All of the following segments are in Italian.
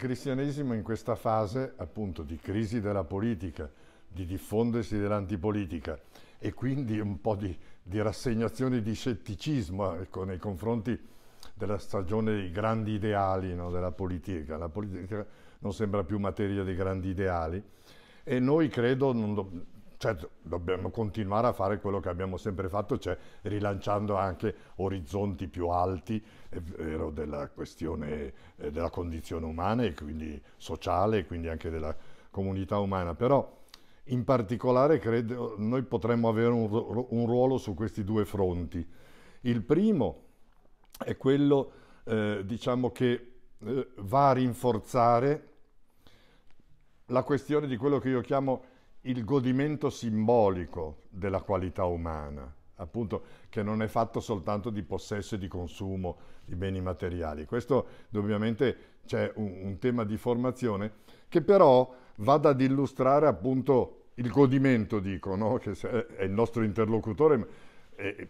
cristianesimo in questa fase appunto di crisi della politica, di diffondersi dell'antipolitica e quindi un po' di, di rassegnazione di scetticismo ecco, nei confronti della stagione dei grandi ideali no, della politica. La politica non sembra più materia dei grandi ideali e noi credo, non, Certo, dobbiamo continuare a fare quello che abbiamo sempre fatto, cioè rilanciando anche orizzonti più alti, è vero, della questione eh, della condizione umana e quindi sociale, e quindi anche della comunità umana. Però in particolare credo noi potremmo avere un, un ruolo su questi due fronti. Il primo è quello, eh, diciamo, che eh, va a rinforzare la questione di quello che io chiamo il godimento simbolico della qualità umana, appunto che non è fatto soltanto di possesso e di consumo di beni materiali. Questo ovviamente c'è un, un tema di formazione che però vada ad illustrare appunto il godimento, dico, no? che è il nostro interlocutore,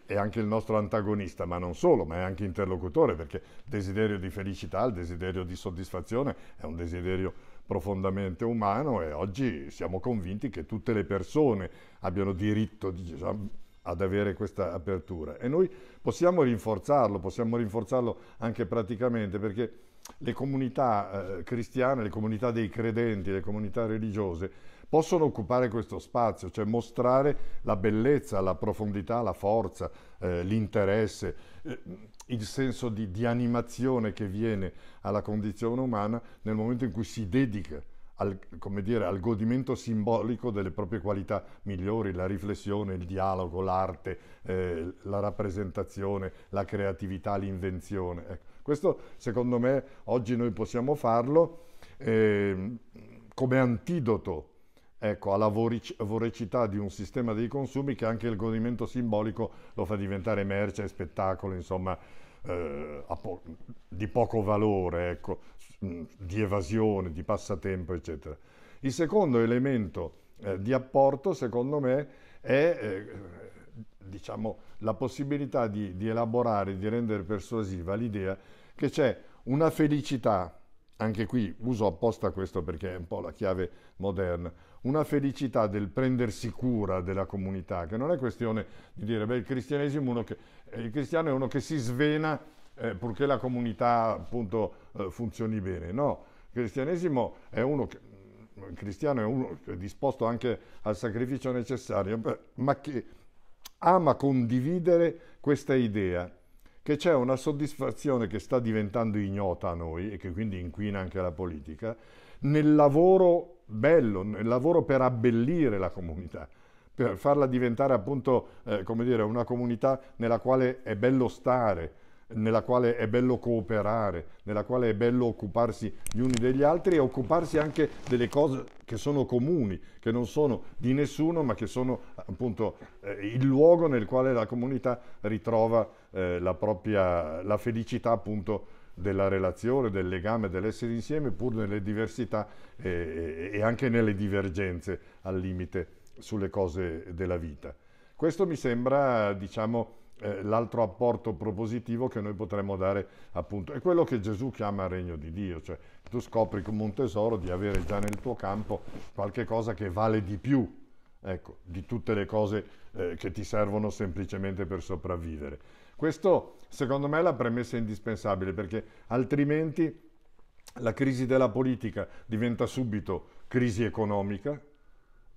è anche il nostro antagonista, ma non solo, ma è anche interlocutore, perché il desiderio di felicità, il desiderio di soddisfazione è un desiderio profondamente umano e oggi siamo convinti che tutte le persone abbiano diritto diciamo, ad avere questa apertura e noi possiamo rinforzarlo, possiamo rinforzarlo anche praticamente perché le comunità eh, cristiane, le comunità dei credenti, le comunità religiose possono occupare questo spazio, cioè mostrare la bellezza, la profondità, la forza, eh, l'interesse, eh, il senso di, di animazione che viene alla condizione umana nel momento in cui si dedica al, dire, al, godimento simbolico delle proprie qualità migliori, la riflessione, il dialogo, l'arte, eh, la rappresentazione, la creatività, l'invenzione. Ecco. Questo secondo me oggi noi possiamo farlo eh, come antidoto ecco, alla voricità di un sistema dei consumi che anche il godimento simbolico lo fa diventare merce e spettacolo, insomma, eh, po di poco valore, ecco, mm, di evasione, di passatempo, eccetera. Il secondo elemento eh, di apporto, secondo me, è eh, diciamo, la possibilità di, di elaborare, di rendere persuasiva l'idea che c'è una felicità anche qui uso apposta questo perché è un po' la chiave moderna, una felicità del prendersi cura della comunità, che non è questione di dire, beh, il cristianesimo che, eh, il cristiano è uno che si svena eh, purché la comunità appunto eh, funzioni bene, no, il cristianesimo è uno che, mm, il cristiano è uno che è disposto anche al sacrificio necessario, ma che ama condividere questa idea che c'è una soddisfazione che sta diventando ignota a noi e che quindi inquina anche la politica, nel lavoro bello, nel lavoro per abbellire la comunità, per farla diventare appunto, eh, come dire, una comunità nella quale è bello stare, nella quale è bello cooperare, nella quale è bello occuparsi gli uni degli altri e occuparsi anche delle cose che sono comuni, che non sono di nessuno, ma che sono appunto eh, il luogo nel quale la comunità ritrova eh, la propria la felicità appunto della relazione, del legame, dell'essere insieme, pur nelle diversità eh, e anche nelle divergenze al limite sulle cose della vita. Questo mi sembra, diciamo, eh, l'altro apporto propositivo che noi potremmo dare appunto è quello che Gesù chiama regno di Dio, cioè tu scopri come un tesoro di avere già nel tuo campo qualche cosa che vale di più ecco, di tutte le cose eh, che ti servono semplicemente per sopravvivere. Questo secondo me è la premessa indispensabile perché altrimenti la crisi della politica diventa subito crisi economica,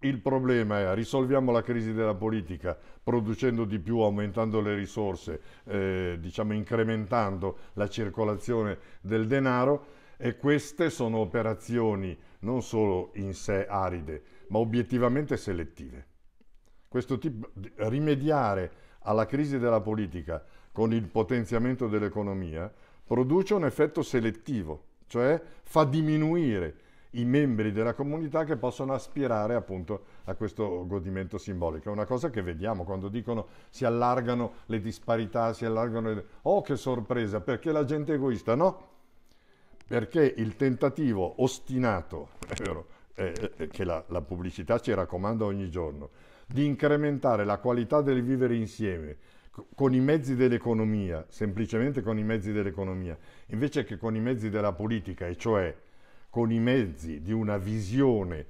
il problema è risolviamo la crisi della politica producendo di più, aumentando le risorse, eh, diciamo incrementando la circolazione del denaro e queste sono operazioni non solo in sé aride, ma obiettivamente selettive. Questo tipo di rimediare alla crisi della politica con il potenziamento dell'economia produce un effetto selettivo, cioè fa diminuire i membri della comunità che possono aspirare appunto a questo godimento simbolico. È una cosa che vediamo quando dicono si allargano le disparità, si allargano le... Oh che sorpresa, perché la gente è egoista? No, perché il tentativo ostinato, è vero, eh, eh, che la, la pubblicità ci raccomanda ogni giorno, di incrementare la qualità del vivere insieme, con i mezzi dell'economia, semplicemente con i mezzi dell'economia, invece che con i mezzi della politica, e cioè con i mezzi di una visione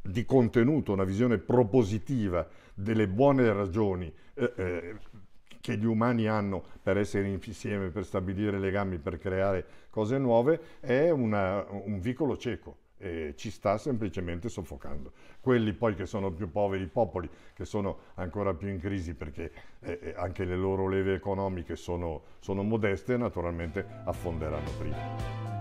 di contenuto, una visione propositiva delle buone ragioni eh, eh, che gli umani hanno per essere insieme, per stabilire legami, per creare cose nuove, è una, un vicolo cieco. Eh, ci sta semplicemente soffocando. Quelli poi che sono più poveri i popoli, che sono ancora più in crisi perché eh, eh anche le loro leve economiche sono, sono modeste, naturalmente affonderanno prima.